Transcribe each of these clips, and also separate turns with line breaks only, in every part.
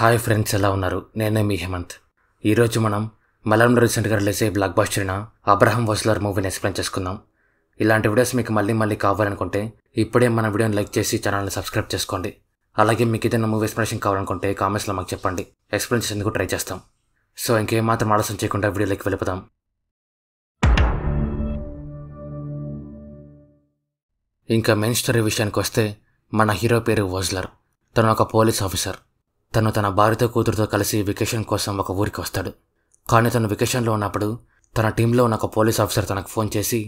hi friends ఎలా ఉన్నారు నేనే మీ హేమంత్ ఈరోజు మనం మలం రీసెంట్గా రిలీజ్ అయ్యే బ్లాక్ బాస్టర్న అబ్రహం వసులర్ మూవీని ఎక్స్ప్లెయిన్ చేసుకుందాం ఇలాంటి వీడియోస్ మీకు మళ్ళీ మళ్ళీ కావాలనుకుంటే ఇప్పుడే మన వీడియోని లైక్ చేసి ఛానల్ని సబ్స్క్రైబ్ చేసుకోండి అలాగే మీకు ఏదైనా మూవీ ఎక్స్ప్లెనేషన్ కావాలనుకుంటే కామెంట్స్లో మాకు చెప్పండి ఎక్స్ప్లెయిన్ చేసేందుకు ట్రై చేస్తాం సో ఇంకేం మాత్రం ఆలస్యం చేయకుండా వీడియోలోకి వెళ్ళిపోదాం ఇంకా మెయిన్ స్టోరీ విషయానికి వస్తే మన హీరో పేరు వజ్లర్ తను ఒక పోలీస్ ఆఫీసర్ తను తన భార్యతో కూతురుతో కలిసి వెకేషన్ కోసం ఒక ఊరికి వస్తాడు కానీ తను వెకేషన్లో ఉన్నప్పుడు తన టీంలో ఉన్న ఒక పోలీస్ ఆఫీసర్ తనకు ఫోన్ చేసి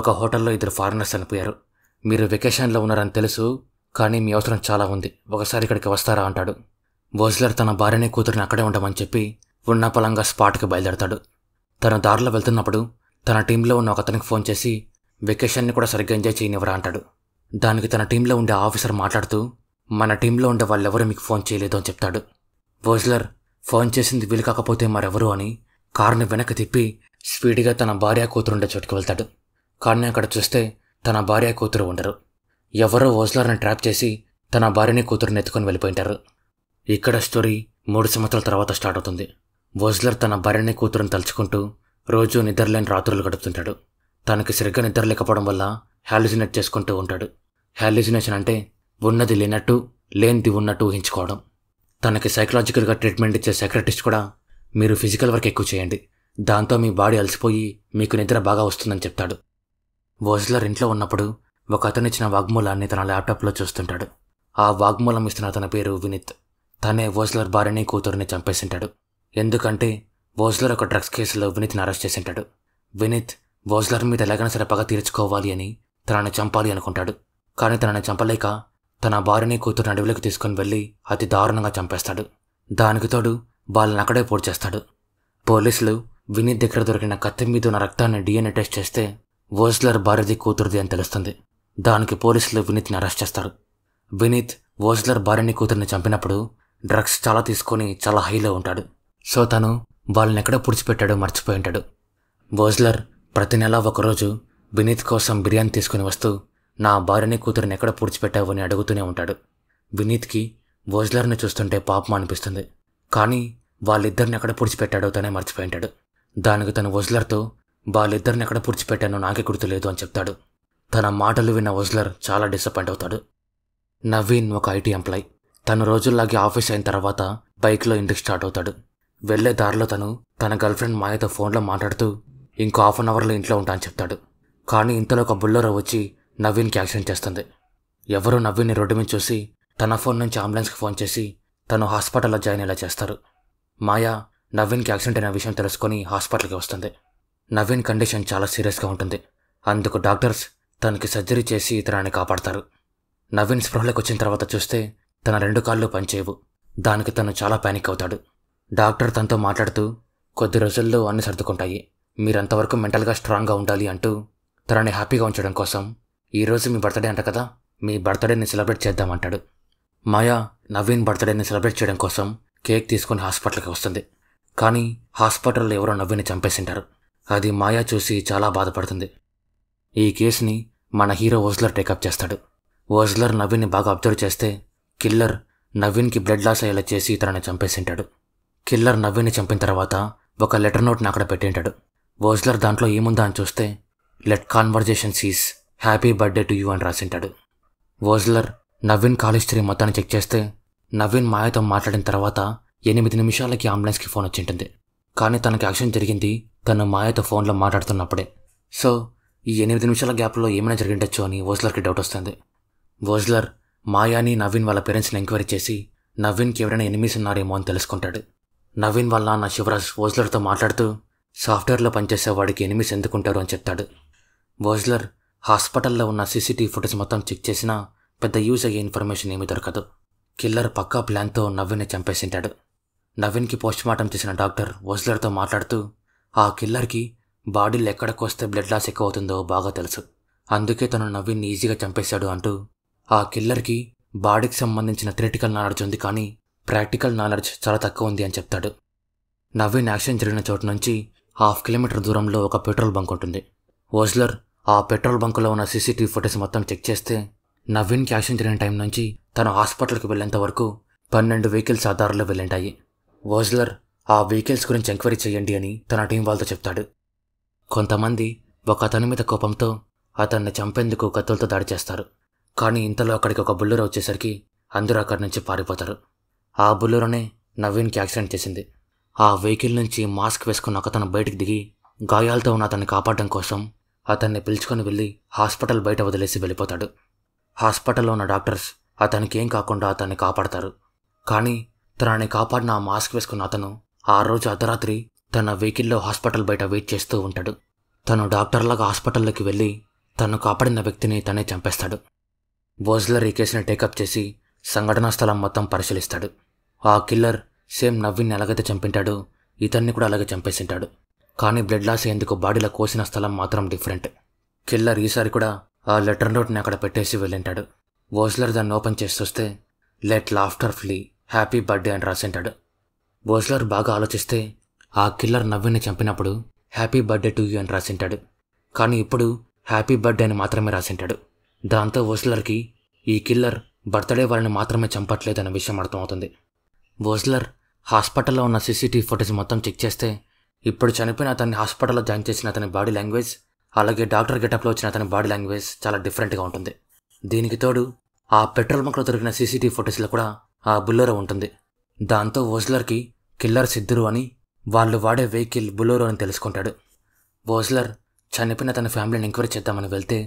ఒక హోటల్లో ఇద్దరు ఫారినర్స్ చనిపోయారు మీరు వెకేషన్లో ఉన్నారని తెలుసు కానీ మీ అవసరం చాలా ఉంది ఒకసారి ఇక్కడికి వస్తారా అంటాడు బోజ్లర్ తన భార్యని కూతురిని అక్కడే ఉండమని చెప్పి ఉన్న పొలంగా స్పాట్కి బయలుదేరతాడు తన దారిలో వెళ్తున్నప్పుడు తన టీంలో ఉన్న ఒకతనికి ఫోన్ చేసి వెకేషన్ని కూడా సరిగ్గా ఎంజాయ్ చేయనివ్వరా అంటాడు దానికి తన టీంలో ఉండే ఆఫీసర్ మాట్లాడుతూ మన టీంలో ఉండే వాళ్ళెవరూ మీకు ఫోన్ చేయలేదు అని చెప్తాడు బోజ్లర్ ఫోన్ చేసింది వీలు కాకపోతే మరెవరు అని కారుని వెనక్కి తిప్పి స్పీడ్గా తన భార్య కూతురు ఉండే చోటుకి వెళ్తాడు కానీ అక్కడ చూస్తే తన భార్య కూతురు ఉండరు ఎవరో వోజ్లర్ని ట్రాప్ చేసి తన భార్యని కూతురుని ఎత్తుకొని వెళ్ళిపోయింటారు ఇక్కడ స్టోరీ మూడు సంవత్సరాల తర్వాత స్టార్ట్ అవుతుంది వోజ్లర్ తన భార్యని కూతురుని తలుచుకుంటూ రోజు నిద్రలేని రాత్రులు గడుపుతుంటాడు తనకి సరిగ్గా నిద్ర లేకపోవడం వల్ల హ్యాలిజినేట్ చేసుకుంటూ ఉంటాడు హ్యాలిజినేషన్ అంటే ఉన్నది లేనట్టు లేనిది ఉన్నట్టు ఊహించుకోవడం తనకి సైకలాజికల్గా ట్రీట్మెంట్ ఇచ్చే సెక్రటిస్ట్ కూడా మీరు ఫిజికల్ వర్క్ ఎక్కువ చేయండి దాంతో మీ బాడీ అలసిపోయి మీకు నిద్ర బాగా వస్తుందని చెప్తాడు వోజ్లర్ ఇంట్లో ఉన్నప్పుడు ఒక అతనిచ్చిన వాగ్మూలాన్ని తన ల్యాప్టాప్లో చూస్తుంటాడు ఆ వాగ్మూలం ఇస్తున్న తన పేరు వినీత్ తనే వోజ్లర్ భార్యని కూతురిని చంపేసింటాడు ఎందుకంటే వోజ్లర్ ఒక డ్రగ్స్ కేసులో వినీత్ని అరెస్ట్ చేసింటాడు వినీత్ వోజ్లర్ మీద ఎలాగైనా సరే పగ తీర్చుకోవాలి అని తనని చంపాలి అనుకుంటాడు కానీ తనని చంపలేక తన భార్యని కూతురు అడవిలోకి తీసుకుని వెళ్ళి అతి దారుణంగా చంపేస్తాడు దానికి తోడు వాళ్ళని అక్కడే చేస్తాడు పోలీసులు వినీత్ దగ్గర దొరికిన కత్తి మీద ఉన్న రక్తాన్ని డిఎన్ఏ టెస్ట్ చేస్తే ఓస్లర్ భార్యది కూతురుది అని తెలుస్తుంది దానికి పోలీసులు వినీత్ని అరెస్ట్ చేస్తారు వినీత్ ఓస్లర్ భార్యని కూతురిని చంపినప్పుడు డ్రగ్స్ చాలా తీసుకొని చాలా హైలో ఉంటాడు సో తను వాళ్ళని ఎక్కడ పుడిచిపెట్టాడో మర్చిపోయి ఉంటాడు ఓజ్లర్ ప్రతి నెలా ఒకరోజు వినీత్ కోసం బిర్యానీ తీసుకుని వస్తూ నా భార్యని కూతురిని ఎక్కడ పూడ్చిపెట్టావు అని అడుగుతూనే ఉంటాడు వినీత్కి వోజ్లర్ని చూస్తుంటే పాపం అనిపిస్తుంది కానీ వాళ్ళిద్దరిని ఎక్కడ పుడిచిపెట్టాడో తనే మర్చిపోయింటాడు దానికి తను వజ్లర్తో వాళ్ళిద్దరిని ఎక్కడ పుడిచిపెట్టానో నాకే గుర్తులేదు అని చెప్తాడు తన మాటలు విన్న వజ్లర్ చాలా డిసప్పాయింట్ అవుతాడు నవీన్ ఒక ఐటీ ఎంప్లాయ్ తను రోజుల్లాగే ఆఫీస్ అయిన తర్వాత బైక్లో ఇంటికి స్టార్ట్ అవుతాడు వెళ్లే దారిలో తను తన గర్ల్ఫ్రెండ్ మాయతో ఫోన్లో మాట్లాడుతూ ఇంకో హాఫ్ అన్ అవర్లో ఇంట్లో ఉంటా అని చెప్తాడు కానీ ఇంతలో ఒక బుల్లరో వచ్చి నవీన్కి యాక్సిడెంట్ చేస్తుంది ఎవరో నవీన్ని రోడ్డు మీద చూసి తన ఫోన్ నుంచి అంబులెన్స్కి ఫోన్ చేసి తను హాస్పిటల్లో జాయిన్ అయ్యేలా చేస్తారు మాయా నవీన్కి యాక్సిడెంట్ అయిన విషయం తెలుసుకొని హాస్పిటల్కి వస్తుంది నవీన్ కండిషన్ చాలా సీరియస్గా ఉంటుంది అందుకు డాక్టర్స్ తనకి సర్జరీ చేసి ఇతరాన్ని కాపాడతారు నవీన్ స్పృహలోకి వచ్చిన తర్వాత చూస్తే తన రెండు కాళ్ళు పనిచేయవు దానికి తను చాలా ప్యానిక్ అవుతాడు డాక్టర్ తనతో మాట్లాడుతూ కొద్ది రోజుల్లో అన్ని సర్దుకుంటాయి మీరంతవరకు మెంటల్గా స్ట్రాంగ్గా ఉండాలి అంటూ తనని హ్యాపీగా ఉంచడం కోసం ఈరోజు మీ బర్త్డే అంట కదా మీ బర్త్డేని సెలబ్రేట్ చేద్దామంటాడు మాయా నవీన్ బర్త్డేని సెలబ్రేట్ చేయడం కోసం కేక్ తీసుకుని హాస్పిటల్కి వస్తుంది కానీ హాస్పిటల్లో ఎవరో నవీన్ని చంపేసింటారు అది మాయా చూసి చాలా బాధపడుతుంది ఈ కేసుని మన హీరో ఓజ్లర్ టేకప్ చేస్తాడు ఓజ్లర్ నవీన్ని బాగా అబ్జర్వ్ చేస్తే కిల్లర్ నవీన్కి బ్లడ్ లాస్ అయ్యేలా చేసి తనని చంపేసింటాడు కిల్లర్ నవీన్ని చంపిన తర్వాత ఒక లెటర్ నోట్ని అక్కడ పెట్టింటాడు ఓజ్లర్ దాంట్లో ఏముందా అని చూస్తే let conversation sees happy birthday to you అని రాసింటాడు వోజ్లర్ నవీన్ కాల్ మొత్తాన్ని చెక్ చేస్తే నవీన్ మాయతో మాట్లాడిన తర్వాత ఎనిమిది నిమిషాలకి అంబులెన్స్కి ఫోన్ వచ్చింటుంది కానీ తనకి యాక్షన్ జరిగింది తను మాయతో ఫోన్లో మాట్లాడుతున్నప్పుడే సో ఈ ఎనిమిది నిమిషాల గ్యాప్లో ఏమైనా జరిగిండొచ్చు అని ఓజ్లర్కి డౌట్ వస్తుంది వోజ్లర్ మాయాని నవీన్ వాళ్ళ పేరెంట్స్ని ఎంక్వైరీ చేసి నవీన్కి ఎవరైనా ఎనిమిస్ ఉన్నారేమో అని తెలుసుకుంటాడు నవీన్ వాళ్ళ నా శివరాజ్ ఓజ్లర్తో మాట్లాడుతూ సాఫ్ట్వేర్లో పనిచేసే వాడికి ఎనిమిస్ ఎందుకుంటారు అని చెప్తాడు వోజ్లర్ హాస్పిటల్లో ఉన్న సీసీటీవీ ఫుటేజ్ మొత్తం చెక్ చేసినా పెద్ద యూజ్ అయ్యే ఇన్ఫర్మేషన్ ఏమీ దొరకదు కిల్లర్ పక్కా ప్లాన్తో నవ్విని చంపేసింటాడు నవీన్కి పోస్ట్మార్టం చేసిన డాక్టర్ వజ్లర్తో మాట్లాడుతూ ఆ కిల్లర్కి బాడీలు ఎక్కడికి వస్తే బ్లడ్ లాస్ ఎక్కువ అవుతుందో బాగా తెలుసు అందుకే తను నవీన్ ఈజీగా చంపేశాడు అంటూ ఆ కిల్లర్కి బాడీకి సంబంధించిన థిరటికల్ నాలెడ్జ్ ఉంది కానీ ప్రాక్టికల్ నాలెడ్జ్ చాలా తక్కువ ఉంది అని చెప్తాడు నవీన్ యాక్షన్ జరిగిన చోటు నుంచి హాఫ్ కిలోమీటర్ దూరంలో ఒక పెట్రోల్ బంక్ ఉంటుంది ఓజ్లర్ ఆ పెట్రోల్ బంకులో ఉన్న సీసీటీవీ ఫొటోస్ మొత్తం చెక్ చేస్తే నవీన్ క్యాష్ తిరిగిన టైం నుంచి తను హాస్పిటల్కి వెళ్లేంత వరకు పన్నెండు వెహికల్స్ ఆధారంలో వెళ్ళింటాయి వోజ్లర్ ఆ వెహికల్స్ గురించి ఎంక్వైరీ చేయండి అని తన టీం వాళ్ళతో చెప్తాడు కొంతమంది ఒక అతని మీద కోపంతో అతన్ని చంపేందుకు కత్తులతో దాడి చేస్తారు కానీ ఇంతలో అక్కడికి ఒక బుల్లెరో వచ్చేసరికి అందరూ అక్కడి నుంచి పారిపోతారు ఆ బుల్లెరోనే నవీన్కి యాక్సిడెంట్ చేసింది ఆ వెహికల్ నుంచి మాస్క్ వేసుకున్న ఒకతను బయటకు దిగి గాయాలతో ఉన్న అతన్ని కాపాడడం కోసం అతన్ని పిలుచుకొని వెళ్ళి హాస్పిటల్ బయట వదిలేసి వెళ్ళిపోతాడు హాస్పిటల్లో ఉన్న డాక్టర్స్ అతనికి ఏం కాకుండా అతన్ని కాపాడతారు కానీ తనని కాపాడిన మాస్క్ వేసుకున్న అతను ఆ రోజు అర్ధరాత్రి తన వెహికల్లో హాస్పిటల్ బయట వెయిట్ చేస్తూ ఉంటాడు తను డాక్టర్లాగా హాస్పిటల్లోకి వెళ్ళి తను కాపాడిన వ్యక్తిని తనే చంపేస్తాడు బోజ్లర్ ఈ కేసుని టేకప్ చేసి సంఘటనా స్థలం మొత్తం పరిశీలిస్తాడు ఆ కిల్లర్ సేమ్ నవ్విని ఎలాగైతే చంపింటాడు ఇతన్ని కూడా అలాగే చంపేసింటాడు కానీ బ్లడ్ లాస్ అయ్యేందుకు బాడీలో కోసిన స్థలం మాత్రం డిఫరెంట్ కిల్లర్ ఈసారి కూడా ఆ లెటర్ నోట్ని అక్కడ పెట్టేసి వెళ్ళింటాడు వోస్లర్ దాన్ని ఓపెన్ చేసి చూస్తే let laughter flee happy birthday అని రాసింటాడు వోస్లర్ బాగా ఆలోచిస్తే ఆ కిల్లర్ నవ్విని చంపినప్పుడు హ్యాపీ బర్త్డే టు యూ అని రాసింటాడు కానీ ఇప్పుడు హ్యాపీ బర్త్డే అని మాత్రమే రాసింటాడు దాంతో ఓస్లర్కి ఈ కిల్లర్ బర్త్డే వాళ్ళని మాత్రమే చంపట్లేదన్న విషయం అర్థమవుతుంది ఓస్లర్ హాస్పిటల్లో ఉన్న సీసీటీవీ ఫుటేజ్ మొత్తం చెక్ చేస్తే ఇప్పుడు చనిపోయిన అతన్ని హాస్పిటల్లో జాయిన్ చేసిన అతని బాడీ లాంగ్వేజ్ అలాగే డాక్టర్ గెటప్లో వచ్చిన అతని బాడీ లాంగ్వేజ్ చాలా డిఫరెంట్గా ఉంటుంది దీనికి తోడు ఆ పెట్రోల్ బంక్లో దొరికిన సీసీటీవీ ఫొటోస్లో కూడా ఆ బుల్లోరో ఉంటుంది దాంతో ఓజ్లర్కి కిల్లర్ సిద్ధురు అని వాళ్ళు వాడే వెహికల్ బుల్లోరో అని తెలుసుకుంటాడు ఓజ్లర్ చనిపోయిన తన ఫ్యామిలీని ఎంక్వైరీ చేద్దామని వెళ్తే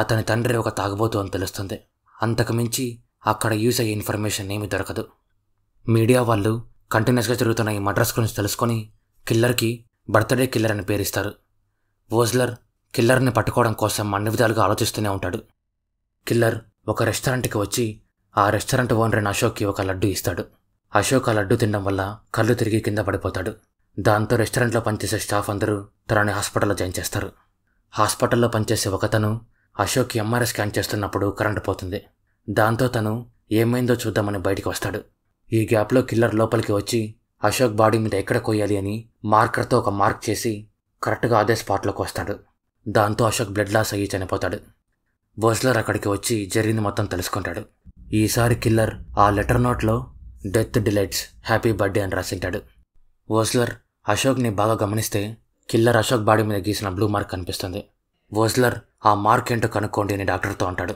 అతని తండ్రి ఒక తాగబోతు అని తెలుస్తుంది అంతకుమించి అక్కడ యూస్ అయ్యే ఇన్ఫర్మేషన్ ఏమీ దొరకదు మీడియా వాళ్ళు కంటిన్యూస్గా జరుగుతున్న ఈ మడ్రస్ గురించి తెలుసుకొని కిల్లర్కి బర్త్డే కిల్లర్ అని పేరిస్తారు వోజ్లర్ కిల్లర్ని పట్టుకోవడం కోసం అన్ని విధాలుగా ఆలోచిస్తూనే ఉంటాడు కిల్లర్ ఒక రెస్టారెంట్కి వచ్చి ఆ రెస్టారెంట్ ఓనర్ అయిన అశోక్కి ఒక లడ్డు ఇస్తాడు అశోక్ ఆ లడ్డు తినడం వల్ల కళ్ళు తిరిగి కింద పడిపోతాడు దాంతో రెస్టారెంట్లో పనిచేసే స్టాఫ్ అందరూ తనని హాస్పిటల్లో జాయిన్ చేస్తారు హాస్పిటల్లో పనిచేసే ఒకతను అశోక్కి ఎంఆర్ఐ స్కాన్ చేస్తున్నప్పుడు కరెంటు పోతుంది దాంతో తను ఏమైందో చూద్దామని బయటికి వస్తాడు ఈ గ్యాప్లో కిల్లర్ లోపలికి వచ్చి అశోక్ బాడీ మీద ఎక్కడ కొయ్యాలి అని మార్కర్తో ఒక మార్క్ చేసి కరెక్ట్గా అదే స్పాట్లోకి వస్తాడు దాంతో అశోక్ బ్లడ్ లాస్ అయ్యి చనిపోతాడు బోస్లర్ అక్కడికి వచ్చి జరిగింది మొత్తం తెలుసుకుంటాడు ఈసారి కిల్లర్ ఆ లెటర్ నోట్లో డెత్ డిలైట్స్ హ్యాపీ బర్త్డే అని రాసింటాడు వోస్లర్ అశోక్ని బాగా గమనిస్తే కిల్లర్ అశోక్ బాడీ మీద గీసిన బ్లూ మార్క్ కనిపిస్తుంది వోస్లర్ ఆ మార్క్ ఏంటో కనుక్కోండి అని డాక్టర్తో అంటాడు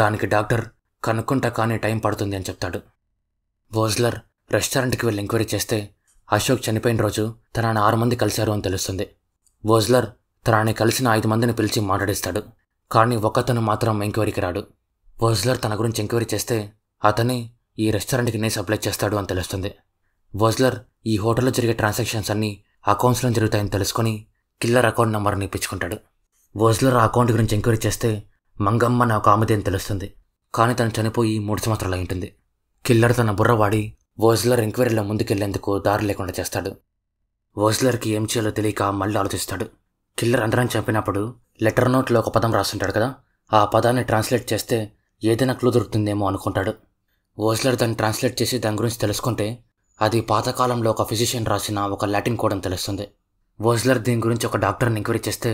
దానికి డాక్టర్ కనుక్కుంటా కానీ టైం పడుతుంది అని చెప్తాడు వోస్లర్ రెస్టారెంట్కి వెళ్ళి ఎంక్వైరీ చేస్తే అశోక్ చనిపోయిన రోజు తనని ఆరు మంది కలిశారు అని తెలుస్తుంది వోజ్లర్ తనని కలిసిన ఐదు మందిని పిలిచి మాట్లాడిస్తాడు కానీ ఒక్కతను మాత్రం ఎంక్వైరీకి రాడు ఓజ్లర్ తన గురించి ఎంక్వైరీ చేస్తే అతని ఈ రెస్టారెంట్కి నేను సప్లై చేస్తాడు అని తెలుస్తుంది ఓజ్లర్ ఈ హోటల్లో జరిగే ట్రాన్సాక్షన్స్ అన్నీ అకౌంట్స్లో జరుగుతాయని తెలుసుకొని కిల్లర్ అకౌంట్ నెంబర్ని ఇప్పించుకుంటాడు ఓజ్లర్ ఆ అకౌంట్ గురించి ఎంక్వైరీ చేస్తే మంగమ్మ నా ఒక ఆమెది అని తెలుస్తుంది కానీ తను చనిపోయి మూడు సంవత్సరాలు అయింటుంది ఉంటుంది కిల్లర్ తన బుర్ర వాడి వోజ్లర్ ఎంక్వైరీలో ముందుకెళ్లేందుకు దారి లేకుండా చేస్తాడు వోజ్లర్కి ఏం చేయాలో తెలియక మళ్ళీ ఆలోచిస్తాడు కిల్లర్ అందరం చంపినప్పుడు లెటర్ నోట్లో ఒక పదం రాస్తుంటాడు కదా ఆ పదాన్ని ట్రాన్స్లేట్ చేస్తే ఏదైనా క్లూ దొరుకుతుందేమో అనుకుంటాడు ఓజ్లర్ దాన్ని ట్రాన్స్లేట్ చేసి దాని గురించి తెలుసుకుంటే అది పాతకాలంలో ఒక ఫిజిషియన్ రాసిన ఒక లాటిన్ కోడ్ అని తెలుస్తుంది ఓజ్లర్ దీని గురించి ఒక డాక్టర్ని ఎంక్వైరీ చేస్తే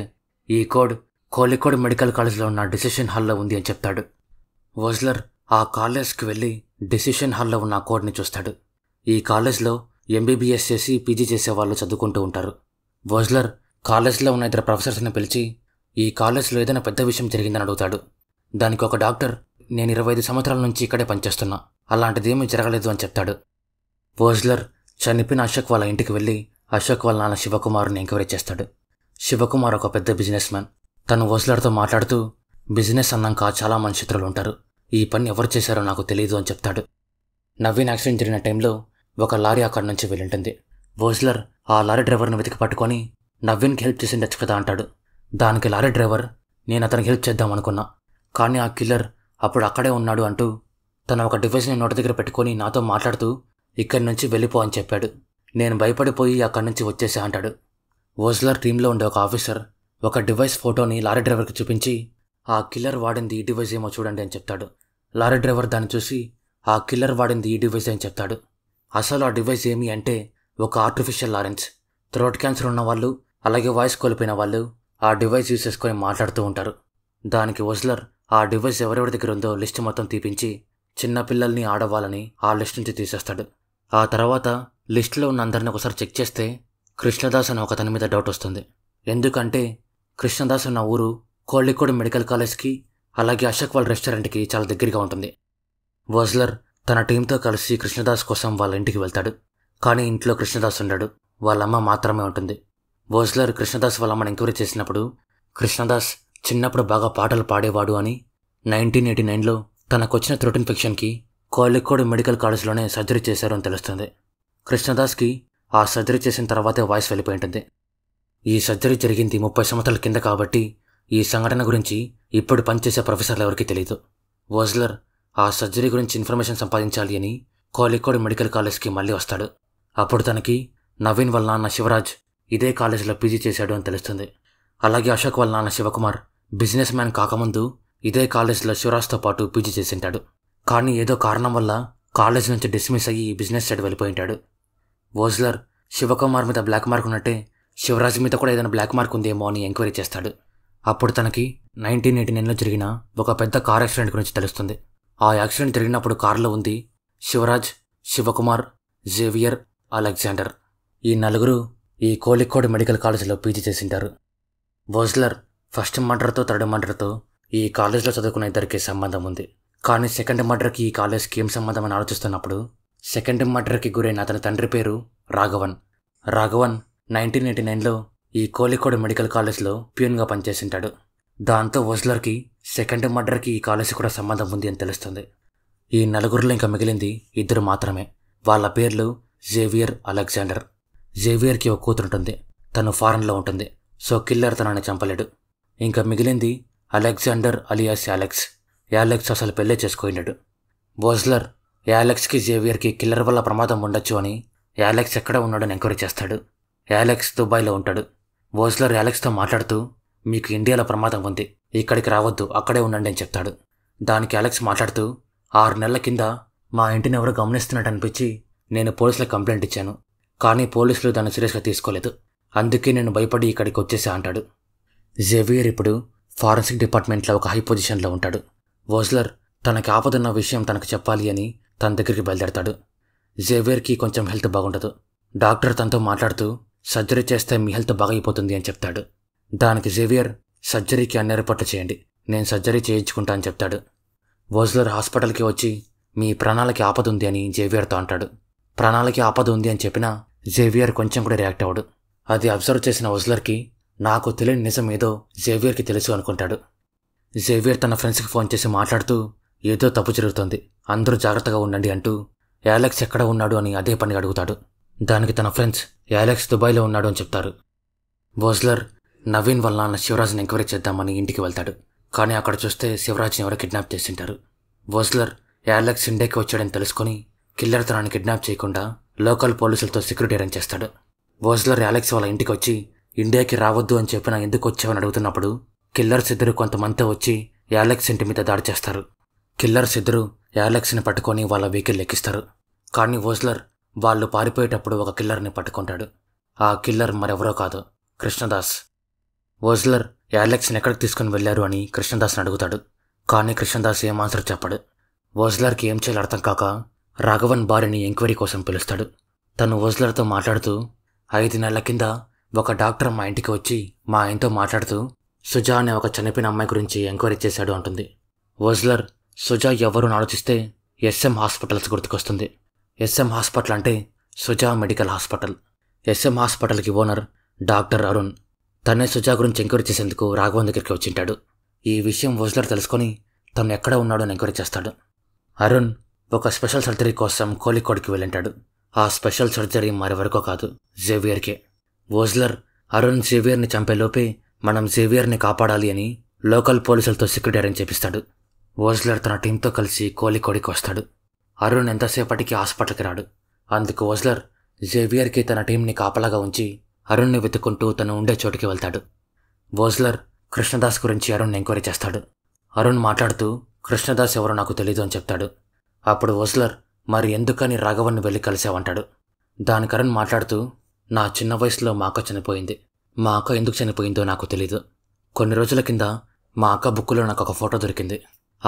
ఈ కోడ్ కోలికోడ్ మెడికల్ కాలేజ్లో ఉన్న డిసిషన్ హాల్లో ఉంది అని చెప్తాడు ఓజ్లర్ ఆ కాలేజ్కి వెళ్ళి డిసిషన్ హాల్లో ఉన్న కోడ్ని చూస్తాడు ఈ కాలేజ్లో ఎంబీబీఎస్ చేసి పీజీ చేసేవాళ్ళు చదువుకుంటూ ఉంటారు వజ్లర్ కాలేజ్లో ఉన్న ఇద్దరు ప్రొఫెసర్స్ని పిలిచి ఈ కాలేజ్లో ఏదైనా పెద్ద విషయం జరిగిందని అడుగుతాడు దానికి ఒక డాక్టర్ నేను ఇరవై ఐదు సంవత్సరాల నుంచి ఇక్కడే పనిచేస్తున్నా ఏమీ జరగలేదు అని చెప్తాడు వోజ్లర్ చనిపోయిన అశోక్ వాళ్ళ ఇంటికి వెళ్ళి అశోక్ వాళ్ళ నాన్న శివకుమార్ని ఎంక్వైరీ చేస్తాడు శివకుమార్ ఒక పెద్ద బిజినెస్ మ్యాన్ తను వజ్లర్తో మాట్లాడుతూ బిజినెస్ అన్నాక చాలా మంది శత్రులు ఉంటారు ఈ పని ఎవరు చేశారో నాకు తెలియదు అని చెప్తాడు నవీన్ యాక్సిడెంట్ జరిగిన టైంలో ఒక లారీ అక్కడి నుంచి వెళ్ళింటుంది వోజ్లర్ ఆ లారీ డ్రైవర్ని వెతికి పట్టుకొని నవీన్కి హెల్ప్ చేసిండొచ్చు కదా అంటాడు దానికి లారీ డ్రైవర్ నేను అతనికి హెల్ప్ చేద్దాం అనుకున్నా కానీ ఆ కిల్లర్ అప్పుడు అక్కడే ఉన్నాడు అంటూ తన ఒక డివైస్ని నోటి దగ్గర పెట్టుకొని నాతో మాట్లాడుతూ ఇక్కడి నుంచి వెళ్ళిపో అని చెప్పాడు నేను భయపడిపోయి అక్కడి నుంచి వచ్చేసా అంటాడు వోజ్లర్ టీంలో ఉండే ఒక ఆఫీసర్ ఒక డివైస్ ఫోటోని లారీ డ్రైవర్కి చూపించి ఆ కిల్లర్ వాడింది ఈ డివైస్ ఏమో చూడండి అని చెప్తాడు లారీ డ్రైవర్ దాన్ని చూసి ఆ కిల్లర్ వాడింది ఈ డివైస్ అని చెప్తాడు అసలు ఆ డివైస్ ఏమి అంటే ఒక ఆర్టిఫిషియల్ లారెన్స్ థ్రోట్ క్యాన్సర్ ఉన్న వాళ్ళు అలాగే వాయిస్ కోల్పోయిన వాళ్ళు ఆ డివైస్ యూజ్ చేసుకొని మాట్లాడుతూ ఉంటారు దానికి వజ్లర్ ఆ డివైస్ ఎవరెవరి దగ్గర ఉందో లిస్ట్ మొత్తం తీపించి చిన్నపిల్లల్ని ఆడవాళ్ళని ఆ లిస్ట్ నుంచి తీసేస్తాడు ఆ తర్వాత లిస్టులో ఉన్న అందరిని ఒకసారి చెక్ చేస్తే కృష్ణదాస్ అనే తన మీద డౌట్ వస్తుంది ఎందుకంటే కృష్ణదాస్ ఉన్న ఊరు కోళ్ళికోడు మెడికల్ కాలేజ్కి అలాగే అశోక్ వాళ్ళ రెస్టారెంట్కి చాలా దగ్గరగా ఉంటుంది వజ్లర్ తన టీంతో కలిసి కృష్ణదాస్ కోసం వాళ్ళ ఇంటికి వెళ్తాడు కానీ ఇంట్లో కృష్ణదాస్ ఉండడు వాళ్ళమ్మ మాత్రమే ఉంటుంది వజ్లర్ కృష్ణదాస్ వాళ్ళమ్మని ఎంక్వైరీ చేసినప్పుడు కృష్ణదాస్ చిన్నప్పుడు బాగా పాటలు పాడేవాడు అని నైన్టీన్ ఎయిటీ నైన్లో తనకు వచ్చిన త్రోటిన్ ఇన్ఫెక్షన్కి కోళ్ళికోడు మెడికల్ కాలేజ్లోనే సర్జరీ చేశారు అని తెలుస్తుంది కృష్ణదాస్కి ఆ సర్జరీ చేసిన తర్వాతే వాయిస్ వెళ్ళిపోయింటుంది ఈ సర్జరీ జరిగింది ముప్పై సంవత్సరాల కింద కాబట్టి ఈ సంఘటన గురించి ఇప్పుడు పనిచేసే ప్రొఫెసర్లు ఎవరికీ తెలియదు వోజ్లర్ ఆ సర్జరీ గురించి ఇన్ఫర్మేషన్ సంపాదించాలి అని కోలికోడ్ మెడికల్ కాలేజ్కి మళ్ళీ వస్తాడు అప్పుడు తనకి నవీన్ వాళ్ళ నాన్న శివరాజ్ ఇదే కాలేజీలో పీజీ చేశాడు అని తెలుస్తుంది అలాగే అశోక్ వాళ్ళ నాన్న శివకుమార్ బిజినెస్ మ్యాన్ కాకముందు ఇదే కాలేజీలో శివరాజ్తో పాటు పీజీ చేసింటాడు కానీ ఏదో కారణం వల్ల కాలేజ్ నుంచి డిస్మిస్ అయ్యి బిజినెస్ సైడ్ వెళ్ళిపోయింటాడు వోజ్లర్ శివకుమార్ మీద బ్లాక్ మార్క్ ఉన్నట్టే శివరాజ్ మీద కూడా ఏదైనా బ్లాక్ మార్క్ ఉందేమో అని ఎంక్వైరీ చేస్తాడు అప్పుడు తనకి నైన్టీన్ ఎయిటీ నైన్లో జరిగిన ఒక పెద్ద కార్ యాక్సిడెంట్ గురించి తెలుస్తుంది ఆ యాక్సిడెంట్ జరిగినప్పుడు కారులో ఉంది శివరాజ్ శివకుమార్ జేవియర్ అలెగ్జాండర్ ఈ నలుగురు ఈ కోలికోడ్ మెడికల్ కాలేజీలో పీజీ చేసింటారు వోజ్లర్ ఫస్ట్ మర్డర్తో థర్డ్ మర్డర్తో ఈ కాలేజీలో చదువుకున్న ఇద్దరికి సంబంధం ఉంది కానీ సెకండ్ మర్డర్కి ఈ కాలేజ్కి ఏం సంబంధం అని ఆలోచిస్తున్నప్పుడు సెకండ్ మర్డర్కి గురైన అతని తండ్రి పేరు రాఘవన్ రాఘవన్ నైన్టీన్ ఎయిటీ నైన్లో ఈ కోలికోడ మెడికల్ కాలేజ్లో ప్యూన్గా పనిచేసింటాడు దాంతో వజ్లర్కి సెకండ్ మర్డర్కి ఈ కాలేజీ కూడా సంబంధం ఉంది అని తెలుస్తుంది ఈ నలుగురిలో ఇంకా మిగిలింది ఇద్దరు మాత్రమే వాళ్ళ పేర్లు జేవియర్ అలెగ్జాండర్ జేవియర్కి ఒక కూతురుంటుంది తను ఫారెన్లో ఉంటుంది సో కిల్లర్ తనని చంపలేడు ఇంకా మిగిలింది అలెగ్జాండర్ అలియాస్ యాలెక్స్ యాలెక్స్ అసలు పెళ్లి చేసుకోయినాడు బోజ్లర్ యాలెక్స్కి జేవియర్కి కిల్లర్ వల్ల ప్రమాదం ఉండొచ్చు అని యాలెక్స్ ఎక్కడ ఉన్నాడని ఎంక్వైరీ చేస్తాడు యాలెక్స్ దుబాయ్లో ఉంటాడు వోజ్లర్ ర్యాలెక్స్తో మాట్లాడుతూ మీకు ఇండియాలో ప్రమాదం ఉంది ఇక్కడికి రావద్దు అక్కడే ఉండండి అని చెప్తాడు దానికి అలెక్స్ మాట్లాడుతూ ఆరు నెలల కింద మా ఇంటిని ఎవరు గమనిస్తున్నట్టు అనిపించి నేను పోలీసులకు కంప్లైంట్ ఇచ్చాను కానీ పోలీసులు దాన్ని సీరియస్గా తీసుకోలేదు అందుకే నేను భయపడి ఇక్కడికి వచ్చేసా అంటాడు జేవియర్ ఇప్పుడు ఫారెన్సిక్ డిపార్ట్మెంట్లో ఒక హై పొజిషన్లో ఉంటాడు వోజ్లర్ తనకి ఆపదన్న విషయం తనకు చెప్పాలి అని తన దగ్గరికి బయలుదేరతాడు జేవియర్కి కొంచెం హెల్త్ బాగుండదు డాక్టర్ తనతో మాట్లాడుతూ సర్జరీ చేస్తే మీ హెల్త్ బాగైపోతుంది అని చెప్తాడు దానికి జేవియర్ సర్జరీకి అన్ని ఏర్పాట్లు చేయండి నేను సర్జరీ చేయించుకుంటా అని చెప్తాడు వోజ్లర్ హాస్పిటల్కి వచ్చి మీ ప్రాణాలకి ఆపదుంది అని జేవియర్తో అంటాడు ప్రాణాలకి ఆపద ఉంది అని చెప్పినా జేవియర్ కొంచెం కూడా రియాక్ట్ అవ్వడు అది అబ్జర్వ్ చేసిన వజ్లర్కి నాకు తెలియని నిజం ఏదో జేవియర్కి తెలుసు అనుకుంటాడు జేవియర్ తన ఫ్రెండ్స్కి ఫోన్ చేసి మాట్లాడుతూ ఏదో తప్పు జరుగుతుంది అందరూ జాగ్రత్తగా ఉండండి అంటూ యాలెక్స్ ఎక్కడ ఉన్నాడు అని అదే పని అడుగుతాడు దానికి తన ఫ్రెండ్స్ యాలెక్స్ దుబాయ్లో ఉన్నాడు అని చెప్తారు బోజ్లర్ నవీన్ వల్ల నాన్న శివరాజ్ని ఎంక్వైరీ చేద్దామని ఇంటికి వెళ్తాడు కానీ అక్కడ చూస్తే శివరాజ్ని ఎవరో కిడ్నాప్ చేసింటారు బోజ్లర్ యాలెక్స్ ఇండియాకి వచ్చాడని తెలుసుకొని కిల్లర్ తనని కిడ్నాప్ చేయకుండా లోకల్ పోలీసులతో సెక్యూరిటీ అరేంజ్ చేస్తాడు బోజ్లర్ యాలెక్స్ వాళ్ళ ఇంటికి వచ్చి ఇండియాకి రావద్దు అని చెప్పిన ఎందుకు వచ్చావని అడుగుతున్నప్పుడు కిల్లర్స్ ఇద్దరు కొంతమందితో వచ్చి యాలెక్స్ ఇంటి మీద దాడి చేస్తారు కిల్లర్స్ ఇద్దరు యాలెక్స్ని పట్టుకొని వాళ్ళ వెహికల్ ఎక్కిస్తారు కానీ ఓజ్లర్ వాళ్ళు పారిపోయేటప్పుడు ఒక కిల్లర్ని పట్టుకుంటాడు ఆ కిల్లర్ మరెవరో కాదు కృష్ణదాస్ ఓజ్లర్ యాలెక్స్ని ఎక్కడికి తీసుకుని వెళ్ళారు అని కృష్ణదాస్ని అడుగుతాడు కానీ కృష్ణదాస్ ఏం ఆన్సర్ చెప్పాడు ఓజ్లర్కి ఏం చేయాలి అర్థం కాక రాఘవన్ భార్యని ఎంక్వైరీ కోసం పిలుస్తాడు తను ఓజ్లర్తో మాట్లాడుతూ ఐదు నెలల కింద ఒక డాక్టర్ మా ఇంటికి వచ్చి మా ఆయనతో మాట్లాడుతూ సుజా అనే ఒక చనిపోయిన అమ్మాయి గురించి ఎంక్వైరీ చేశాడు అంటుంది ఓజ్లర్ సుజా ఎవరు ఆలోచిస్తే ఎస్ఎం హాస్పిటల్స్ గుర్తుకొస్తుంది ఎస్ఎం హాస్పిటల్ అంటే సుజా మెడికల్ హాస్పిటల్ ఎస్ఎం హాస్పిటల్కి ఓనర్ డాక్టర్ అరుణ్ తనే సుజా గురించి ఎంక్వైరీ చేసేందుకు రాఘవన్ దగ్గరికి వచ్చింటాడు ఈ విషయం వజ్లర్ తెలుసుకొని తను ఎక్కడ ఉన్నాడని ఎంక్వైరీ చేస్తాడు అరుణ్ ఒక స్పెషల్ సర్జరీ కోసం కోలికోడ్కి వెళ్ళింటాడు ఆ స్పెషల్ సర్జరీ మరెవరికో కాదు జేవియర్కే వోజ్లర్ అరుణ్ జేవియర్ని చంపేలోపే మనం జేవియర్ని కాపాడాలి అని లోకల్ పోలీసులతో సెక్యూరిటీ అని చెప్పిస్తాడు వోజ్లర్ తన టీంతో కలిసి కోలికోడికి వస్తాడు అరుణ్ ఎంతసేపటికి హాస్పిటల్కి రాడు అందుకు వజ్లర్ జేవియర్కి తన టీంని కాపలాగా ఉంచి అరుణ్ని వెతుక్కుంటూ తను ఉండే చోటుకి వెళ్తాడు వోజ్లర్ కృష్ణదాస్ గురించి అరుణ్ ఎంక్వైరీ చేస్తాడు అరుణ్ మాట్లాడుతూ కృష్ణదాస్ ఎవరో నాకు తెలీదు అని చెప్తాడు అప్పుడు వోజ్లర్ మరి ఎందుకని రాఘవన్ను వెళ్ళి కలిసావంటాడు దానికి అరుణ్ మాట్లాడుతూ నా చిన్న వయసులో మా అక్క చనిపోయింది మా అక్క ఎందుకు చనిపోయిందో నాకు తెలీదు కొన్ని రోజుల కింద మా అక్క బుక్కులో నాకు ఒక ఫోటో దొరికింది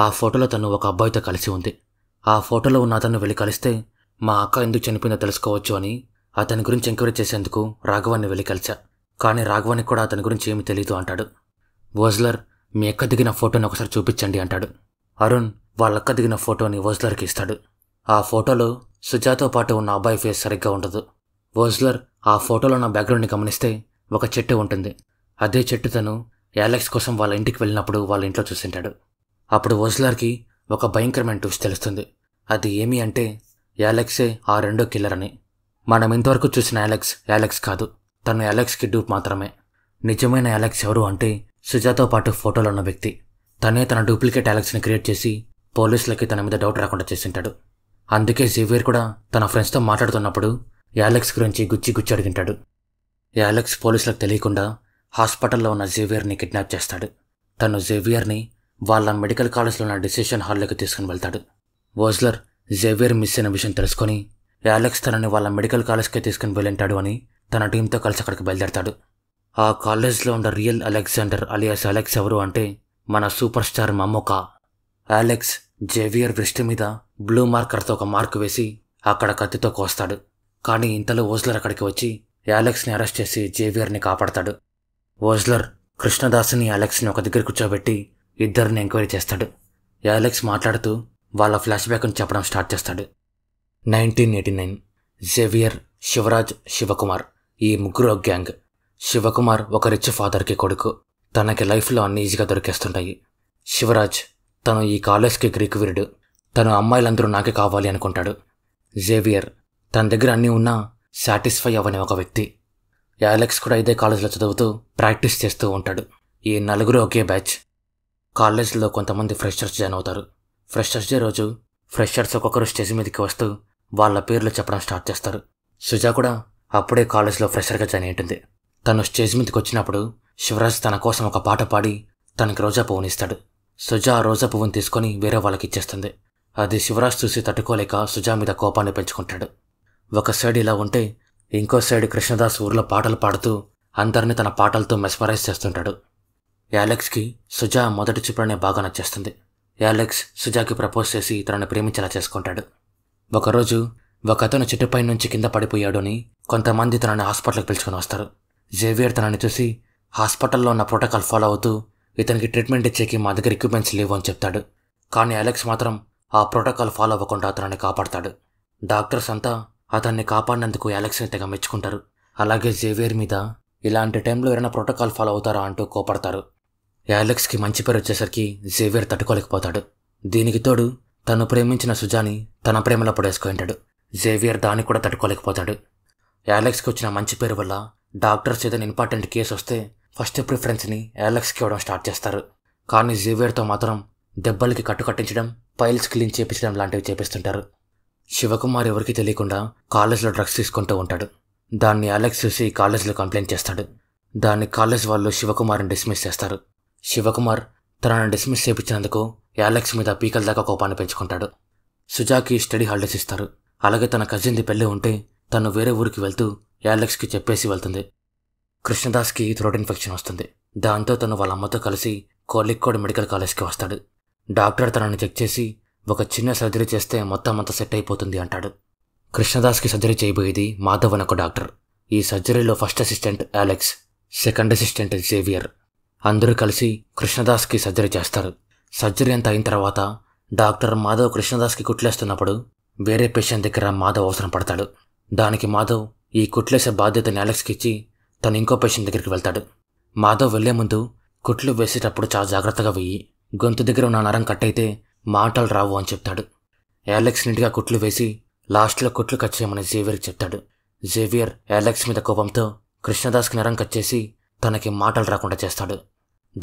ఆ ఫోటోలో తను ఒక అబ్బాయితో కలిసి ఉంది ఆ ఫోటోలో ఉన్న అతన్ని వెళ్ళి కలిస్తే మా అక్క ఎందుకు చనిపోయిందో తెలుసుకోవచ్చు అని అతని గురించి ఎంక్వైరీ చేసేందుకు రాఘవాన్ని వెళ్ళి కలిచా కానీ రాఘవానికి కూడా అతని గురించి ఏమీ తెలియదు అంటాడు ఓజ్లర్ మీ అక్క దిగిన ఫోటోని ఒకసారి చూపించండి అంటాడు అరుణ్ వాళ్ళక్క దిగిన ఫోటోని ఓజ్లర్కి ఇస్తాడు ఆ ఫోటోలో సుజాతో పాటు ఉన్న అబ్బాయి ఫేస్ సరిగ్గా ఉండదు ఓజ్లర్ ఆ ఫోటోలో నా బ్యాక్గ్రౌండ్ని గమనిస్తే ఒక చెట్టు ఉంటుంది అదే చెట్టు తను యాలెక్స్ కోసం వాళ్ళ ఇంటికి వెళ్ళినప్పుడు వాళ్ళ ఇంట్లో చూసింటాడు అప్పుడు ఓజ్లర్కి ఒక భయంకరమైన ట్విస్ట్ తెలుస్తుంది అది ఏమి అంటే యాలెక్సే ఆ రెండో కిల్లర్ అని మనం ఇంతవరకు చూసిన యాలెక్స్ యాలెక్స్ కాదు తను యాలెక్స్కి డూప్ మాత్రమే నిజమైన యాలెక్స్ ఎవరు అంటే సుజాతో పాటు ఫోటోలో ఉన్న వ్యక్తి తనే తన డూప్లికేట్ యాలెక్స్ని క్రియేట్ చేసి పోలీసులకి తన మీద డౌట్ రాకుండా చేసింటాడు అందుకే జేవియర్ కూడా తన ఫ్రెండ్స్తో మాట్లాడుతున్నప్పుడు యాలెక్స్ గురించి గుచ్చి గుచ్చి అడిగింటాడు యాలెక్స్ పోలీసులకు తెలియకుండా హాస్పిటల్లో ఉన్న జేవియర్ని కిడ్నాప్ చేస్తాడు తను జేవియర్ని వాళ్ళ మెడికల్ కాలేజ్లో ఉన్న డిసిషన్ హాల్లోకి తీసుకుని వెళ్తాడు వోజ్లర్ జేవియర్ మిస్ అయిన విషయం తెలుసుకొని యాలెక్స్ తనని వాళ్ళ మెడికల్ కాలేజ్కి తీసుకుని వెళ్ళింటాడు అని తన టీంతో కలిసి అక్కడికి బయలుదేరతాడు ఆ కాలేజ్లో ఉన్న రియల్ అలెగ్జాండర్ అలియాస్ అలెక్స్ ఎవరు అంటే మన super star Mammukka Alex Xavier వృష్టి మీద బ్లూ మార్కర్తో ఒక మార్క్ వేసి అక్కడ కత్తితో కోస్తాడు కానీ ఇంతలో ఓజ్లర్ అక్కడికి వచ్చి యాలెక్స్ని అరెస్ట్ చేసి జేవియర్ని కాపాడతాడు ఓజ్లర్ కృష్ణదాసుని అలెక్స్ని ఒక దగ్గర కూర్చోబెట్టి ఇద్దరిని ఎంక్వైరీ చేస్తాడు యాలెక్స్ మాట్లాడుతూ వాళ్ళ ఫ్లాష్ బ్యాక్ను చెప్పడం స్టార్ట్ చేస్తాడు nineteen eighty nine Xavier Shivraj Shivakumar ఈ ముగ్గురు ఒక గ్యాంగ్ శివకుమార్ ఒక రిచ్ ఫాదర్కి కొడుకు తనకి లైఫ్లో అన్ని ఈజీగా దొరికేస్తుంటాయి శివరాజ్ తను ఈ కాలేజ్కి గ్రీక్ వీరుడు తను అమ్మాయిలందరూ నాకే కావాలి అనుకుంటాడు జేవియర్ తన దగ్గర అన్నీ ఉన్నా సాటిస్ఫై అవ్వని ఒక వ్యక్తి యాలెక్స్ కూడా ఇదే కాలేజ్లో చదువుతూ ప్రాక్టీస్ చేస్తూ ఉంటాడు ఈ నలుగురు ఒకే బ్యాచ్ కాలేజ్లో కొంతమంది ఫ్రెషర్స్ జాయిన్ అవుతారు ఫ్రెషర్స్ డే రోజు ఫ్రెషర్స్ ఒక్కొక్కరు స్టేజ్ మీదకి వస్తూ వాళ్ళ పేర్లు చెప్పడం స్టార్ట్ చేస్తారు సుజా కూడా అప్పుడే కాలేజ్లో ఫ్రెషర్గా జాయిన్ అయింటుంది తను స్టేజ్ మీదకి వచ్చినప్పుడు శివరాజ్ తన కోసం ఒక పాట పాడి తనకి రోజా పువ్వునిస్తాడు సుజా ఆ రోజా పువ్వుని తీసుకొని వేరే వాళ్ళకి ఇచ్చేస్తుంది అది శివరాజ్ చూసి తట్టుకోలేక సుజా మీద కోపాన్ని పెంచుకుంటాడు ఒక సైడ్ ఇలా ఉంటే ఇంకో సైడ్ కృష్ణదాస్ ఊర్లో పాటలు పాడుతూ అందరినీ తన పాటలతో మెస్మరైజ్ చేస్తుంటాడు యాలెక్స్కి సుజా మొదటి చూపులనే బాగా నచ్చేస్తుంది యాలెక్స్ సుజాకి ప్రపోజ్ చేసి తనని ప్రేమించేలా చేసుకుంటాడు ఒకరోజు ఒక అతను చెట్టుపై నుంచి కింద పడిపోయాడు అని కొంతమంది తనని హాస్పిటల్కి పిలుచుకొని వస్తారు జేవియర్ తనని చూసి హాస్పిటల్లో ఉన్న ప్రోటోకాల్ ఫాలో అవుతూ ఇతనికి ట్రీట్మెంట్ ఇచ్చేకి మా దగ్గర ఎక్విప్మెంట్స్ లేవు అని చెప్తాడు కానీ అలెక్స్ మాత్రం ఆ ప్రోటోకాల్ ఫాలో అవ్వకుండా అతనిని కాపాడతాడు డాక్టర్స్ అంతా అతన్ని కాపాడినందుకు అలెక్స్ని తెగ మెచ్చుకుంటారు అలాగే జేవియర్ మీద ఇలాంటి టైంలో ఏదైనా ప్రోటోకాల్ ఫాలో అవుతారా అంటూ కోపడతారు యాలెక్స్కి మంచి పేరు వచ్చేసరికి జేవియర్ తట్టుకోలేకపోతాడు దీనికి తోడు తను ప్రేమించిన సుజాని తన ప్రేమలో పడేసుకుంటాడు జేవియర్ దాన్ని కూడా తట్టుకోలేకపోతాడు యాలెక్స్కి వచ్చిన మంచి పేరు వల్ల డాక్టర్స్ ఏదైనా ఇంపార్టెంట్ కేసు వస్తే ఫస్ట్ ప్రిఫరెన్స్ని యాలెక్స్కి ఇవ్వడం స్టార్ట్ చేస్తారు కానీ జేవియర్తో మాత్రం దెబ్బలకి కట్టుకట్టించడం పైల్స్ క్లీన్ చేపించడం లాంటివి చేపిస్తుంటారు శివకుమార్ ఎవరికీ తెలియకుండా కాలేజ్లో డ్రగ్స్ తీసుకుంటూ ఉంటాడు దాన్ని అలెక్స్ చూసి కాలేజ్లో కంప్లైంట్ చేస్తాడు దాన్ని కాలేజ్ వాళ్ళు శివకుమార్ని డిస్మిస్ చేస్తారు శివకుమార్ తనను డిస్మిస్ చేయించినందుకు యాలెక్స్ మీద పీకల దాకా కోపాన్ని పెంచుకుంటాడు సుజాకి స్టడీ హాలిడేస్ ఇస్తారు అలాగే తన కజిన్ది పెళ్ళి ఉంటే తను వేరే ఊరికి వెళ్తూ యాలెక్స్కి చెప్పేసి వెళ్తుంది కృష్ణదాస్కి థ్రోట్ ఇన్ఫెక్షన్ వస్తుంది దాంతో తను వాళ్ళ అమ్మతో కలిసి కోలిక్కోడ్ మెడికల్ కాలేజ్కి వస్తాడు డాక్టర్ తనని చెక్ చేసి ఒక చిన్న సర్జరీ చేస్తే మొత్తం అంతా సెట్ అయిపోతుంది అంటాడు కృష్ణదాస్కి సర్జరీ చేయబోయేది మాధవ్ అనొక డాక్టర్ ఈ సర్జరీలో first assistant Alex second assistant Xavier అందరూ కలిసి కృష్ణదాస్కి సర్జరీ చేస్తారు సర్జరీ అంత అయిన తర్వాత డాక్టర్ మాధవ్ కృష్ణదాస్కి కుట్లేస్తున్నప్పుడు వేరే పేషెంట్ దగ్గర మాధవ్ అవసరం పడతాడు దానికి మాధవ్ ఈ కుట్లేసే బాధ్యతను అలెక్స్కి ఇచ్చి తను ఇంకో పేషెంట్ దగ్గరికి వెళ్తాడు మాధవ్ వెళ్లే ముందు కుట్లు వేసేటప్పుడు చాలా జాగ్రత్తగా వెయ్యి గొంతు దగ్గర ఉన్న నరం కట్టయితే మాటలు రావు అని చెప్తాడు యాలెక్స్ నీట్గా కుట్లు వేసి లాస్ట్లో కుట్లు కట్ చేయమని జేవియర్కి చెప్తాడు జేవియర్ యాలెక్స్ మీద కోపంతో కృష్ణదాస్కి నరం కట్ చేసి తనకి మాటలు రాకుండా చేస్తాడు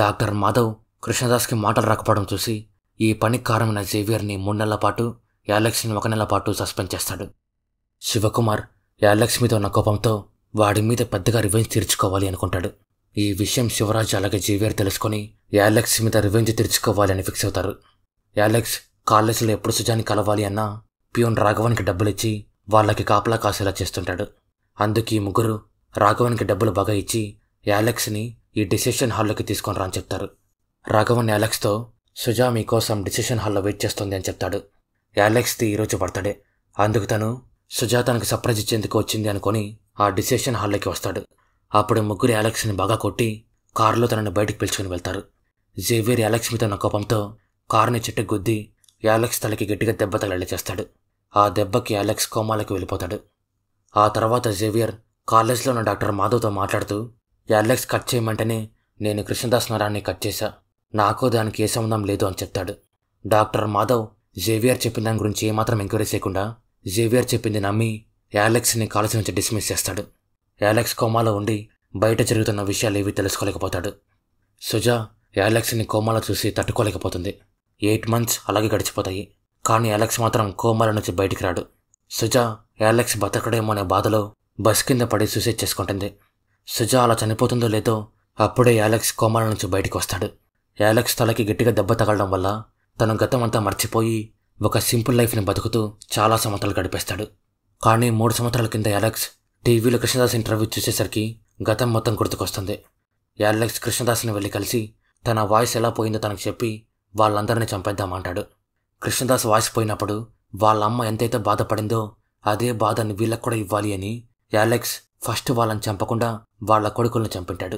డాక్టర్ మాధవ్ కృష్ణదాస్కి మాటలు రాకపోవడం చూసి ఈ పనికి కారణమైన జేవియర్ని మూడు నెలల పాటు యాలక్ష్మిని ఒక నెల పాటు సస్పెండ్ చేస్తాడు శివకుమార్ యాలక్ష్మితో ఉన్న కోపంతో వాడి మీద పెద్దగా రివెంజ్ తీర్చుకోవాలి అనుకుంటాడు ఈ విషయం శివరాజ్ అలాగే జేవియర్ తెలుసుకుని యాలెక్స్ మీద రివెంజ్ తీర్చుకోవాలి అని ఫిక్స్ అవుతారు యాలెక్స్ కాలేజీలో ఎప్పుడు సుజాని కలవాలి అన్నా పియోన్ రాఘవన్కి ఇచ్చి వాళ్ళకి కాపలా కాసేలా చేస్తుంటాడు అందుకు ఈ ముగ్గురు రాఘవన్కి డబ్బులు బాగా ఇచ్చి యాలెక్స్ని ఈ డిసిషన్ హాల్లోకి తీసుకొని రా అని చెప్తారు రాఘవన్ యాలెక్స్తో సుజా మీకోసం డిసిషన్ హాల్లో వెయిట్ చేస్తుంది అని చెప్తాడు యాలెక్స్ది ఈరోజు బర్త్డే అందుకు తను సుజా తనకు సర్ప్రైజ్ ఇచ్చేందుకు వచ్చింది అనుకొని ఆ డిసిషన్ హాల్లోకి వస్తాడు అప్పుడు ముగ్గురు యాలెక్స్ని బాగా కొట్టి కారులో తనని బయటకు పిలుచుకుని వెళ్తారు జేవియర్ యాలెక్స్ మీద ఉన్న కోపంతో కారుని చెట్టు గుద్ది యాలెక్స్ తలకి గట్టిగా దెబ్బ తగిలి చేస్తాడు ఆ దెబ్బకి యాలెక్స్ కోమాలకి వెళ్ళిపోతాడు ఆ తర్వాత జేవియర్ కాలేజ్లో ఉన్న డాక్టర్ మాధవ్తో మాట్లాడుతూ యాలెక్స్ కట్ చేయమంటేనే నేను కృష్ణదాస్ నరాన్ని కట్ చేశా నాకు దానికి ఏ సంబంధం లేదు అని చెప్తాడు డాక్టర్ మాధవ్ జేవియర్ చెప్పిన దాని గురించి ఏమాత్రం ఎంక్వైరీ చేయకుండా జేవియర్ చెప్పింది నమ్మి యాలెక్స్ని కాలేజీ నుంచి డిస్మిస్ చేస్తాడు యాలెక్స్ కోమాలో ఉండి బయట జరుగుతున్న విషయాలు ఏవి తెలుసుకోలేకపోతాడు సుజా యాలెక్స్ని కోమాలో చూసి తట్టుకోలేకపోతుంది ఎయిట్ మంత్స్ అలాగే గడిచిపోతాయి కానీ యాలెక్స్ మాత్రం కోమాల నుంచి బయటికి రాడు సుజా యాలెక్స్ బతకడేమో అనే బాధలో బస్ కింద పడి సూసైడ్ చేసుకుంటుంది సుజ అలా చనిపోతుందో లేదో అప్పుడే యాలెక్స్ కోమాల నుంచి బయటికి వస్తాడు యాలెక్స్ తలకి గట్టిగా దెబ్బ తగలడం వల్ల తన గతం అంతా మర్చిపోయి ఒక సింపుల్ లైఫ్ని బతుకుతూ చాలా సంవత్సరాలు గడిపేస్తాడు కానీ మూడు సంవత్సరాల కింద యాలెక్స్ టీవీలో కృష్ణదాస్ ఇంటర్వ్యూ చూసేసరికి గతం మొత్తం గుర్తుకొస్తుంది యాలెక్స్ కృష్ణదాస్ని వెళ్ళి కలిసి తన వాయిస్ ఎలా పోయిందో తనకు చెప్పి వాళ్ళందరినీ చంపేద్దామంటాడు కృష్ణదాస్ వాయిస్ పోయినప్పుడు వాళ్ళ అమ్మ ఎంతైతే బాధపడిందో అదే బాధని వీళ్ళకు కూడా ఇవ్వాలి అని యాలెక్స్ ఫస్ట్ వాళ్ళని చంపకుండా వాళ్ళ కొడుకులను చంపింటాడు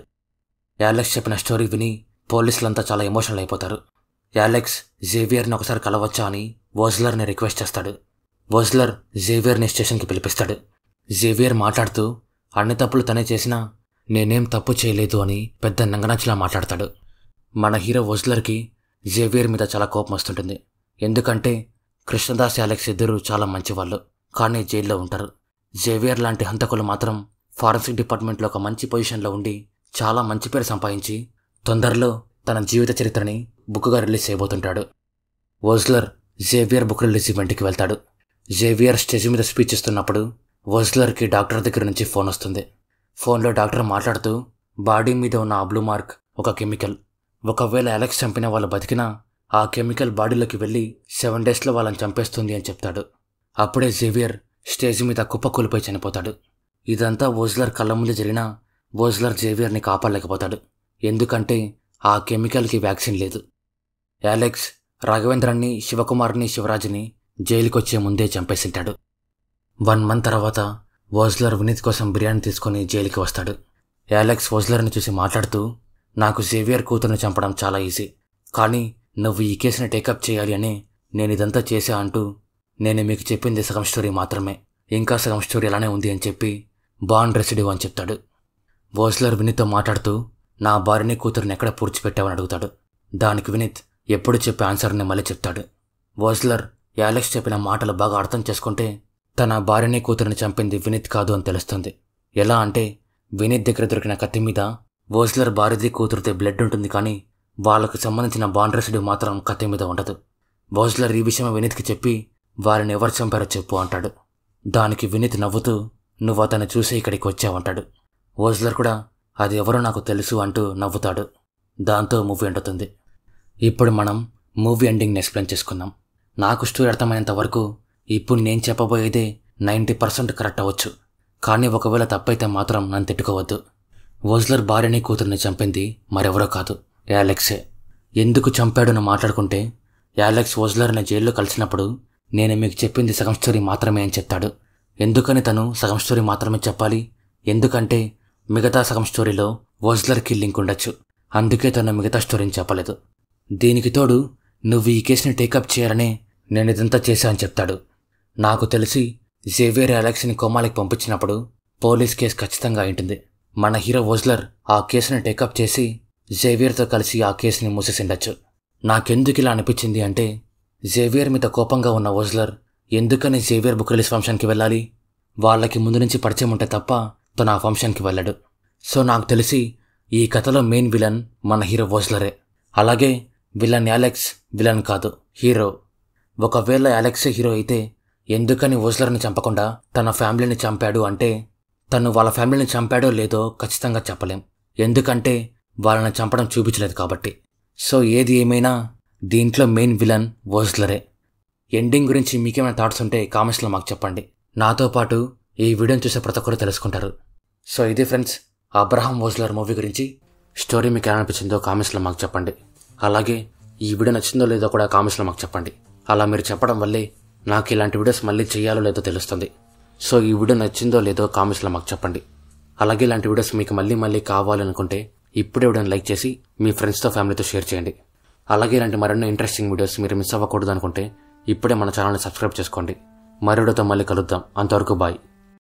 యాలెక్స్ చెప్పిన స్టోరీ విని పోలీసులంతా చాలా ఎమోషనల్ అయిపోతారు యాలెక్స్ జేవియర్ని ఒకసారి కలవచ్చా అని వోజ్లర్ని రిక్వెస్ట్ చేస్తాడు వోజ్లర్ జేవియర్ని స్టేషన్కి పిలిపిస్తాడు జేవియర్ మాట్లాడుతూ అన్ని తప్పులు తనే చేసినా నేనేం తప్పు చేయలేదు అని పెద్ద నంగనాచిలా మాట్లాడతాడు మన హీరో వోజ్లర్కి జేవియర్ మీద చాలా కోపం వస్తుంటుంది ఎందుకంటే కృష్ణదాస్ యాలెక్స్ ఇద్దరు చాలా మంచివాళ్ళు కానీ జైల్లో ఉంటారు జేవియర్ లాంటి హంతకులు మాత్రం ఫారెన్సిక్ డిపార్ట్మెంట్లో ఒక మంచి పొజిషన్లో ఉండి చాలా మంచి పేరు సంపాదించి తొందరలో తన జీవిత చరిత్రని బుక్గా రిలీజ్ చేయబోతుంటాడు వోజ్లర్ జేవియర్ బుక్ రిలీజ్ ఈవెంట్కి వెళ్తాడు జేవియర్ స్టేజ్ మీద స్పీచ్ ఇస్తున్నప్పుడు వోజ్లర్కి డాక్టర్ దగ్గర నుంచి ఫోన్ వస్తుంది ఫోన్లో డాక్టర్ మాట్లాడుతూ బాడీ మీద ఉన్న ఆ బ్లూ మార్క్ ఒక కెమికల్ ఒకవేళ అలెక్స్ చంపిన వాళ్ళు బతికినా ఆ కెమికల్ బాడీలోకి వెళ్ళి సెవెన్ డేస్లో వాళ్ళని చంపేస్తుంది అని చెప్తాడు అప్పుడే జేవియర్ స్టేజ్ మీద కుప్పకూలిపోయి చనిపోతాడు ఇదంతా ఓజ్లర్ కళ్ళ ముందు జరిగిన ఓజ్లర్ జేవియర్ని కాపాడలేకపోతాడు ఎందుకంటే ఆ కెమికల్కి వ్యాక్సిన్ లేదు యాలెక్స్ రాఘవేంద్రాన్ని శివకుమార్ని శివరాజుని జైలుకొచ్చే ముందే చంపేసింటాడు వన్ మంత్ తర్వాత ఓజ్లర్ వినీత్ కోసం బిర్యానీ తీసుకొని జైలుకి వస్తాడు యాలెక్స్ ఓజ్లర్ని చూసి మాట్లాడుతూ నాకు జేవియర్ కూతురుని చంపడం చాలా ఈజీ కానీ నువ్వు ఈ కేసుని టేకప్ చేయాలి అని నేను ఇదంతా చేశా అంటూ నేను మీకు చెప్పింది సగం స్టోరీ మాత్రమే ఇంకా సగం స్టోరీ అలానే ఉంది అని చెప్పి బాండ్ రెసిడివ్ అని చెప్తాడు బోస్లర్ వినీత్తో మాట్లాడుతూ నా భార్యని కూతురుని ఎక్కడ పూడ్చిపెట్టావని అడుగుతాడు దానికి వినీత్ ఎప్పుడు చెప్పే ఆన్సర్ని మళ్ళీ చెప్తాడు వోజ్లర్ యాలెక్స్ చెప్పిన మాటలు బాగా అర్థం చేసుకుంటే తన భార్యని కూతురిని చంపింది వినీత్ కాదు అని తెలుస్తుంది ఎలా అంటే వినీత్ దగ్గర దొరికిన కత్తి మీద వోజ్లర్ భార్యది కూతురితే బ్లడ్ ఉంటుంది కానీ వాళ్ళకు సంబంధించిన బాండ్రెసిడి మాత్రం కత్తి మీద ఉండదు వోజ్లర్ ఈ విషయం వినీత్కి చెప్పి వారిని ఎవరు చంపారో చెప్పు అంటాడు దానికి వినితి నవ్వుతూ నువ్వు అతన్ని చూసి ఇక్కడికి వచ్చావంటాడు ఓజ్లర్ కూడా అది ఎవరో నాకు తెలుసు అంటూ నవ్వుతాడు దాంతో మూవీ ఎండుతుంది ఇప్పుడు మనం మూవీ ఎండింగ్ని ఎక్స్ప్లెయిన్ చేసుకుందాం నాకు స్టోరీ అర్థమైనంత వరకు ఇప్పుడు నేను చెప్పబోయేది నైంటీ పర్సెంట్ కరెక్ట్ అవ్వచ్చు కానీ ఒకవేళ తప్పైతే మాత్రం నన్ను తిట్టుకోవద్దు ఓజ్లర్ భార్యని కూతుర్ని చంపింది మరెవరో కాదు యాలెక్సే ఎందుకు చంపాడని మాట్లాడుకుంటే యాలెక్స్ ఓజ్లర్ని జైల్లో కలిసినప్పుడు నేను మీకు చెప్పింది సగం స్టోరీ మాత్రమే అని చెప్తాడు ఎందుకని తను సగం స్టోరీ మాత్రమే చెప్పాలి ఎందుకంటే మిగతా సగం స్టోరీలో వజ్లర్కి లింక్ ఉండొచ్చు అందుకే తను మిగతా స్టోరీని చెప్పలేదు దీనికి తోడు నువ్వు ఈ కేసుని టేకప్ చేయాలనే నేను ఇదంతా చేశా అని చెప్తాడు నాకు తెలిసి జేవియర్ అలెక్స్ని కోమాలకి పంపించినప్పుడు పోలీస్ కేసు ఖచ్చితంగా అయింటుంది మన హీరో ఓజ్లర్ ఆ కేసుని టేకప్ చేసి జేవియర్తో కలిసి ఆ కేసుని మూసేసిండొచ్చు నాకెందుకు ఇలా అనిపించింది అంటే జేవియర్ మీద కోపంగా ఉన్న ఓజ్లర్ ఎందుకని జేవియర్ బుక్ రిలీజ్ ఫంక్షన్కి వెళ్ళాలి వాళ్ళకి ముందు నుంచి పరిచయం ఉంటే తప్ప తను ఆ ఫంక్షన్కి వెళ్ళడు సో నాకు తెలిసి ఈ కథలో మెయిన్ విలన్ మన హీరో ఓజ్లరే అలాగే విలన్ యాలెక్స్ విలన్ కాదు హీరో ఒకవేళ యాలెక్సే హీరో అయితే ఎందుకని ఓజ్లర్ని చంపకుండా తన ఫ్యామిలీని చంపాడు అంటే తను వాళ్ళ ఫ్యామిలీని చంపాడో లేదో ఖచ్చితంగా చెప్పలేం ఎందుకంటే వాళ్ళని చంపడం చూపించలేదు కాబట్టి సో ఏది ఏమైనా దీంట్లో మెయిన్ విలన్ వోజ్లరే ఎండింగ్ గురించి మీకేమైనా థాట్స్ ఉంటే కామెంట్స్లో మాకు చెప్పండి నాతో పాటు ఈ వీడియోని చూసే ప్రతి ఒక్కరు తెలుసుకుంటారు సో ఇదే ఫ్రెండ్స్ అబ్రహాం వోజ్లర్ మూవీ గురించి స్టోరీ మీకు ఎలా అనిపించిందో కామెంట్స్లో మాకు చెప్పండి అలాగే ఈ వీడియో నచ్చిందో లేదో కూడా కామెంట్స్లో మాకు చెప్పండి అలా మీరు చెప్పడం వల్లే నాకు ఇలాంటి వీడియోస్ మళ్ళీ చేయాలో లేదో తెలుస్తుంది సో ఈ వీడియో నచ్చిందో లేదో కామెంట్స్లో మాకు చెప్పండి అలాగే ఇలాంటి వీడియోస్ మీకు మళ్ళీ మళ్ళీ కావాలనుకుంటే ఇప్పుడే వీడియోని లైక్ చేసి మీ ఫ్రెండ్స్తో ఫ్యామిలీతో షేర్ చేయండి అలాగే ఇలాంటి మరెన్నో ఇంట్రెస్టింగ్ వీడియోస్ మీరు మిస్ అవ్వకూడదు అనుకుంటే ఇప్పుడే మన ఛానల్ని సబ్స్క్రైబ్ చేసుకోండి మరొకటితో మళ్ళీ కలుద్దాం అంతవరకు బాయ్